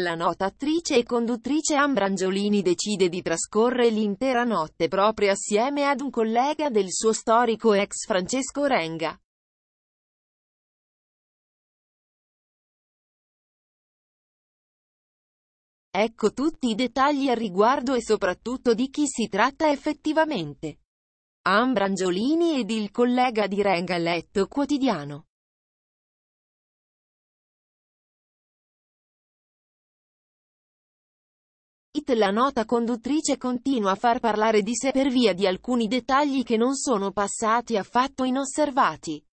La nota attrice e conduttrice Ambra Angiolini decide di trascorrere l'intera notte proprio assieme ad un collega del suo storico ex Francesco Renga. Ecco tutti i dettagli a riguardo e soprattutto di chi si tratta effettivamente. Ambra Angiolini ed il collega di Renga Letto Quotidiano. It la nota conduttrice continua a far parlare di sé per via di alcuni dettagli che non sono passati affatto inosservati.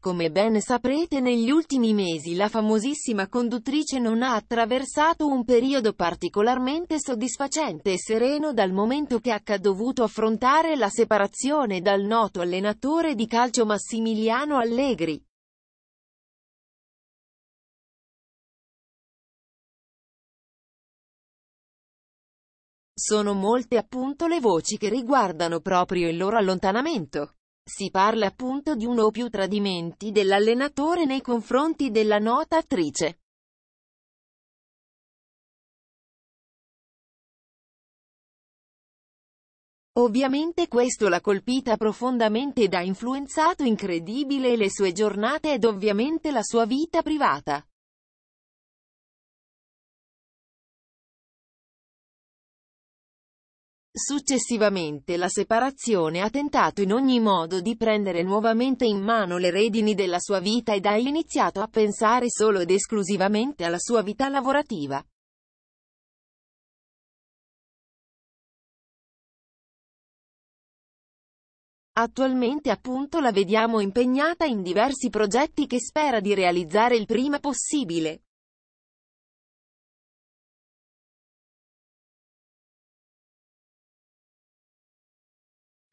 Come ben saprete negli ultimi mesi la famosissima conduttrice non ha attraversato un periodo particolarmente soddisfacente e sereno dal momento che ha dovuto affrontare la separazione dal noto allenatore di calcio Massimiliano Allegri. Sono molte appunto le voci che riguardano proprio il loro allontanamento. Si parla appunto di uno o più tradimenti dell'allenatore nei confronti della nota attrice. Ovviamente questo l'ha colpita profondamente ed ha influenzato incredibile le sue giornate ed ovviamente la sua vita privata. Successivamente la separazione ha tentato in ogni modo di prendere nuovamente in mano le redini della sua vita ed ha iniziato a pensare solo ed esclusivamente alla sua vita lavorativa. Attualmente appunto la vediamo impegnata in diversi progetti che spera di realizzare il prima possibile.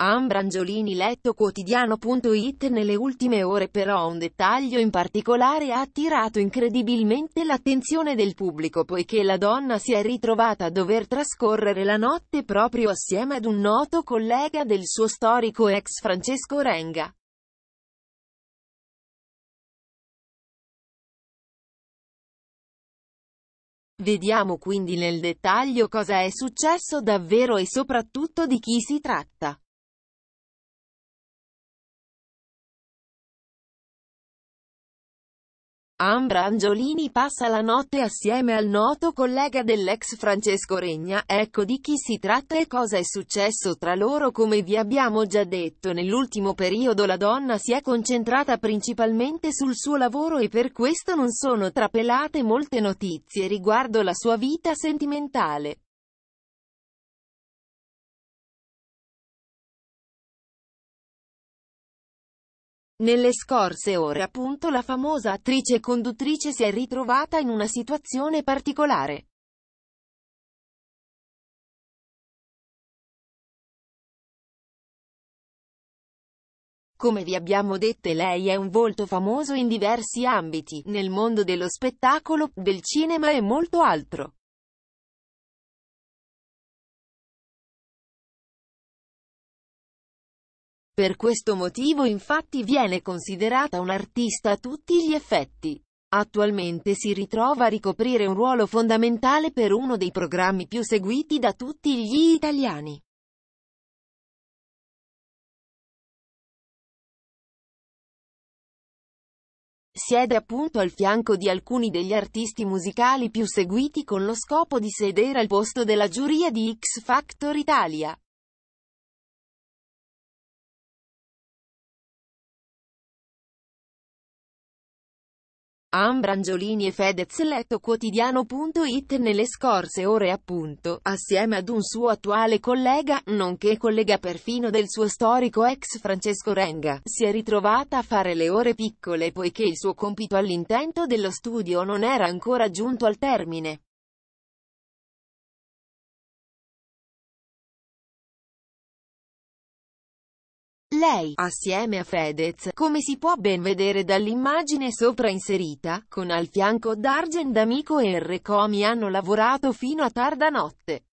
Ambrangiolini letto quotidiano.it Nelle ultime ore però un dettaglio in particolare ha attirato incredibilmente l'attenzione del pubblico poiché la donna si è ritrovata a dover trascorrere la notte proprio assieme ad un noto collega del suo storico ex Francesco Renga. Vediamo quindi nel dettaglio cosa è successo davvero e soprattutto di chi si tratta. Ambra Angiolini passa la notte assieme al noto collega dell'ex Francesco Regna, ecco di chi si tratta e cosa è successo tra loro come vi abbiamo già detto nell'ultimo periodo la donna si è concentrata principalmente sul suo lavoro e per questo non sono trapelate molte notizie riguardo la sua vita sentimentale. Nelle scorse ore appunto la famosa attrice e conduttrice si è ritrovata in una situazione particolare. Come vi abbiamo detto lei è un volto famoso in diversi ambiti, nel mondo dello spettacolo, del cinema e molto altro. Per questo motivo infatti viene considerata un'artista a tutti gli effetti. Attualmente si ritrova a ricoprire un ruolo fondamentale per uno dei programmi più seguiti da tutti gli italiani. Siede appunto al fianco di alcuni degli artisti musicali più seguiti con lo scopo di sedere al posto della giuria di X Factor Italia. Ambrangiolini e Fedez letto quotidiano.it nelle scorse ore appunto, assieme ad un suo attuale collega, nonché collega perfino del suo storico ex Francesco Renga, si è ritrovata a fare le ore piccole poiché il suo compito all'intento dello studio non era ancora giunto al termine. lei, assieme a Fedez, come si può ben vedere dall'immagine sopra inserita, con al fianco Dargen D'Amico e R. Comi hanno lavorato fino a tarda notte.